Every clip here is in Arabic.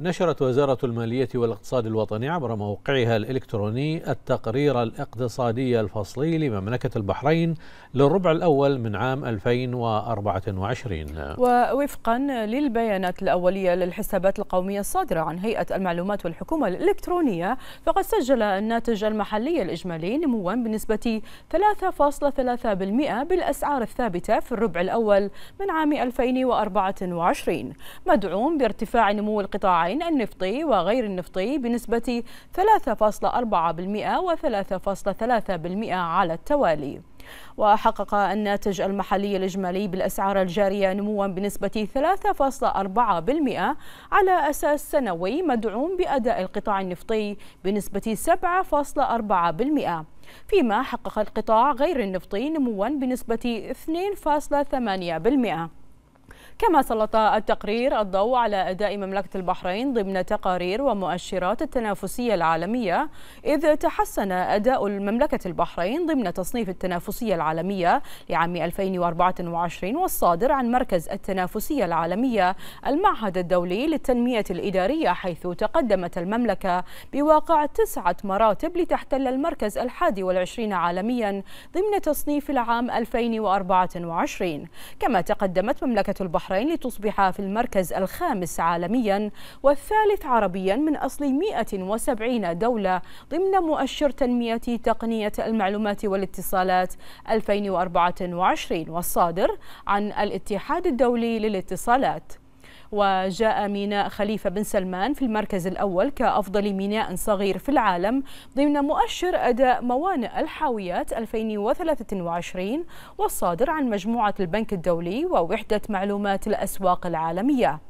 نشرت وزارة المالية والاقتصاد الوطني عبر موقعها الإلكتروني التقرير الاقتصادي الفصلي لمملكة البحرين للربع الأول من عام 2024 ووفقا للبيانات الأولية للحسابات القومية الصادرة عن هيئة المعلومات والحكومة الإلكترونية فقد سجل الناتج المحلي الإجمالي نموا بنسبة 3.3% بالأسعار الثابتة في الربع الأول من عام 2024 مدعوم بارتفاع نمو القطاع القطاعين النفطي وغير النفطي بنسبة 3.4% و 3.3% على التوالي وحقق الناتج المحلي الإجمالي بالأسعار الجارية نموا بنسبة 3.4% على أساس سنوي مدعوم بأداء القطاع النفطي بنسبة 7.4% فيما حقق القطاع غير النفطي نموا بنسبة 2.8% كما سلط التقرير الضوء على أداء مملكة البحرين ضمن تقارير ومؤشرات التنافسية العالمية إذ تحسن أداء المملكة البحرين ضمن تصنيف التنافسية العالمية لعام 2024 والصادر عن مركز التنافسية العالمية المعهد الدولي للتنمية الإدارية حيث تقدمت المملكة بواقع تسعة مراتب لتحتل المركز الحادي والعشرين عالميا ضمن تصنيف العام 2024 كما تقدمت مملكة البحرين البحرين لتصبح في المركز الخامس عالميا والثالث عربيا من أصل 170 دولة ضمن مؤشر تنمية تقنية المعلومات والاتصالات 2024 والصادر عن الاتحاد الدولي للاتصالات وجاء ميناء خليفة بن سلمان في المركز الأول كأفضل ميناء صغير في العالم ضمن مؤشر أداء موانئ الحاويات 2023 والصادر عن مجموعة البنك الدولي ووحدة معلومات الأسواق العالمية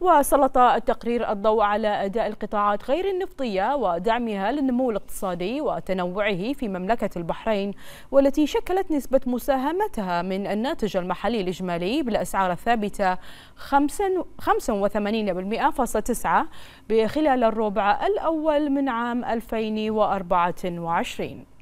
وسلط التقرير الضوء على أداء القطاعات غير النفطية ودعمها للنمو الاقتصادي وتنوعه في مملكة البحرين والتي شكلت نسبة مساهمتها من الناتج المحلي الإجمالي بالأسعار الثابتة 85.9% خلال الربع الأول من عام 2024